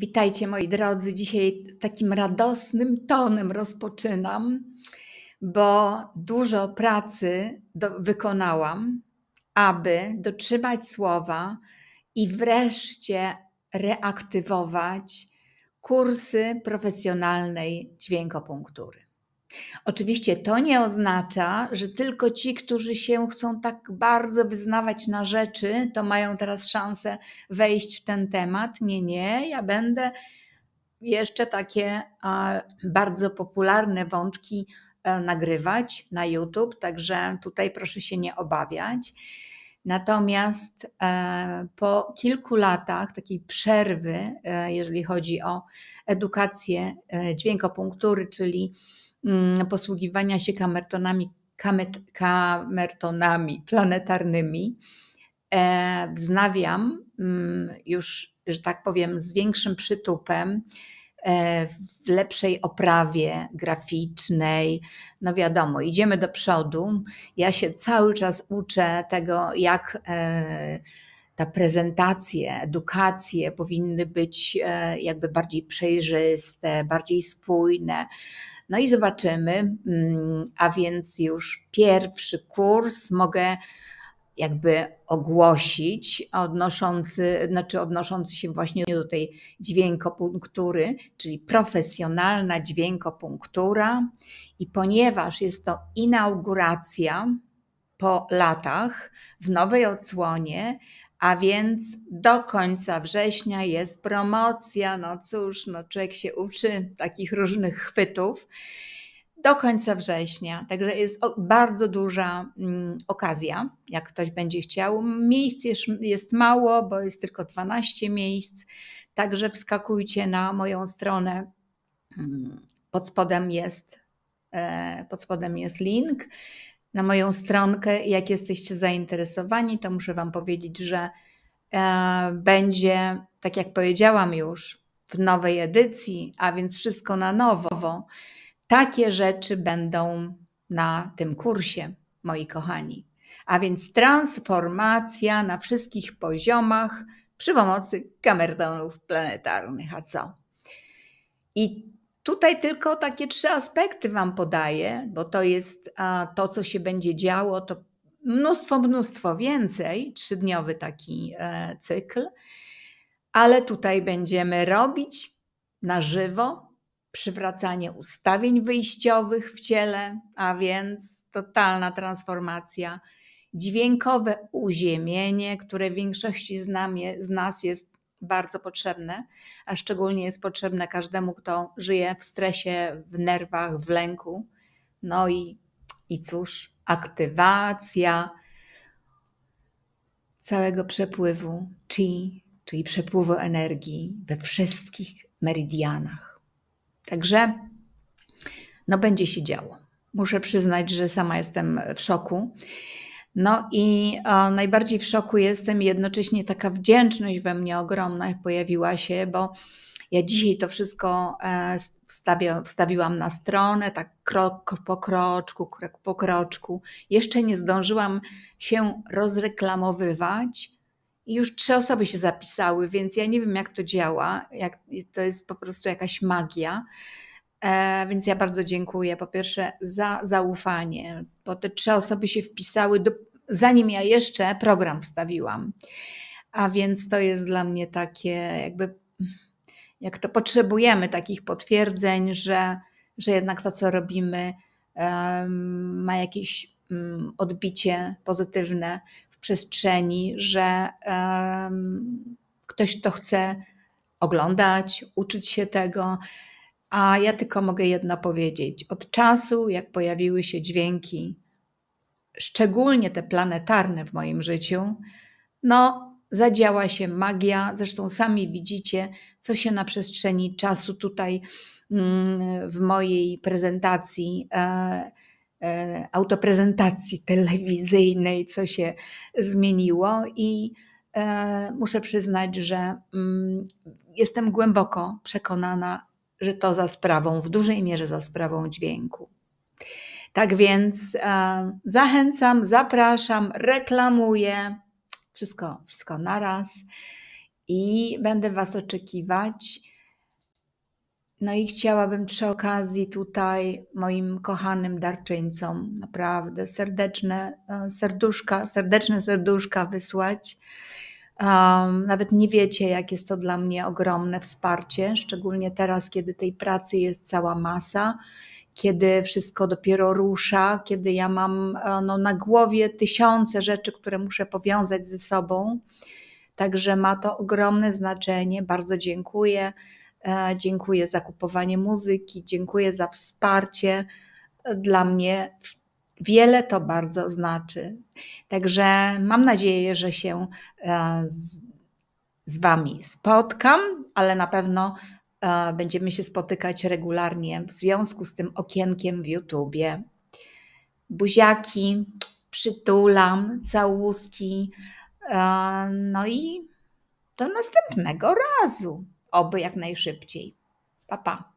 Witajcie moi drodzy. Dzisiaj takim radosnym tonem rozpoczynam, bo dużo pracy do, wykonałam, aby dotrzymać słowa i wreszcie reaktywować kursy profesjonalnej dźwiękopunktury. Oczywiście to nie oznacza, że tylko ci, którzy się chcą tak bardzo wyznawać na rzeczy, to mają teraz szansę wejść w ten temat. Nie, nie, ja będę jeszcze takie bardzo popularne wątki e, nagrywać na YouTube, także tutaj proszę się nie obawiać. Natomiast e, po kilku latach takiej przerwy, e, jeżeli chodzi o edukację e, dźwiękopunktury, czyli mm, posługiwania się kamertonami, kamertonami planetarnymi, wznawiam mm, już, że tak powiem, z większym przytupem E, w lepszej oprawie graficznej. No wiadomo, idziemy do przodu. Ja się cały czas uczę tego, jak e, ta prezentacje, edukacje powinny być e, jakby bardziej przejrzyste, bardziej spójne. No i zobaczymy. Mm, a więc już pierwszy kurs mogę jakby ogłosić, odnoszący, znaczy odnoszący się właśnie do tej dźwiękopunktury, czyli profesjonalna dźwiękopunktura. I ponieważ jest to inauguracja po latach w nowej odsłonie, a więc do końca września jest promocja. No cóż, no człowiek się uczy takich różnych chwytów do końca września. Także jest bardzo duża mm, okazja, jak ktoś będzie chciał. Miejsc jest mało, bo jest tylko 12 miejsc. Także wskakujcie na moją stronę. Mm, pod spodem jest, e, pod spodem jest link na moją stronkę. Jak jesteście zainteresowani, to muszę Wam powiedzieć, że e, będzie, tak jak powiedziałam już, w nowej edycji, a więc wszystko na nowo takie rzeczy będą na tym kursie, moi kochani. A więc transformacja na wszystkich poziomach przy pomocy kamerdonów planetarnych. A co? I tutaj tylko takie trzy aspekty Wam podaję, bo to jest to, co się będzie działo, to mnóstwo, mnóstwo więcej, trzydniowy taki e, cykl, ale tutaj będziemy robić na żywo przywracanie ustawień wyjściowych w ciele, a więc totalna transformacja, dźwiękowe uziemienie, które większości z, z nas jest bardzo potrzebne, a szczególnie jest potrzebne każdemu, kto żyje w stresie, w nerwach, w lęku. No i, i cóż, aktywacja całego przepływu chi, czyli przepływu energii we wszystkich meridianach. Także no będzie się działo. Muszę przyznać, że sama jestem w szoku. No i o, e, najbardziej w szoku jestem, jednocześnie taka wdzięczność we mnie ogromna pojawiła się, bo ja dzisiaj to wszystko e, wstawia, wstawiłam na stronę, tak krok po kroczku, krok po kroczku. Jeszcze nie zdążyłam się rozreklamowywać, i już trzy osoby się zapisały, więc ja nie wiem, jak to działa. Jak, to jest po prostu jakaś magia. E, więc ja bardzo dziękuję po pierwsze za zaufanie, bo te trzy osoby się wpisały, do, zanim ja jeszcze program wstawiłam. A więc to jest dla mnie takie, jakby, jak to potrzebujemy takich potwierdzeń, że, że jednak to, co robimy, um, ma jakieś um, odbicie pozytywne przestrzeni, że um, ktoś to chce oglądać, uczyć się tego. A ja tylko mogę jedno powiedzieć. Od czasu, jak pojawiły się dźwięki, szczególnie te planetarne w moim życiu, no, zadziała się magia. Zresztą sami widzicie, co się na przestrzeni czasu tutaj mm, w mojej prezentacji. E, E, autoprezentacji telewizyjnej, co się zmieniło i e, muszę przyznać, że mm, jestem głęboko przekonana, że to za sprawą, w dużej mierze za sprawą dźwięku. Tak więc e, zachęcam, zapraszam, reklamuję. Wszystko, wszystko naraz i będę Was oczekiwać. No i chciałabym przy okazji tutaj moim kochanym darczyńcom naprawdę serdeczne e, serduszka, serdeczne serduszka wysłać. Um, nawet nie wiecie, jak jest to dla mnie ogromne wsparcie, szczególnie teraz, kiedy tej pracy jest cała masa, kiedy wszystko dopiero rusza, kiedy ja mam e, no, na głowie tysiące rzeczy, które muszę powiązać ze sobą. Także ma to ogromne znaczenie. Bardzo dziękuję. E, dziękuję za kupowanie muzyki, dziękuję za wsparcie. Dla mnie wiele to bardzo znaczy. Także mam nadzieję, że się e, z, z Wami spotkam, ale na pewno e, będziemy się spotykać regularnie w związku z tym okienkiem w YouTubie. Buziaki, przytulam, całuski. No i do następnego razu. Oby jak najszybciej. Pa, pa.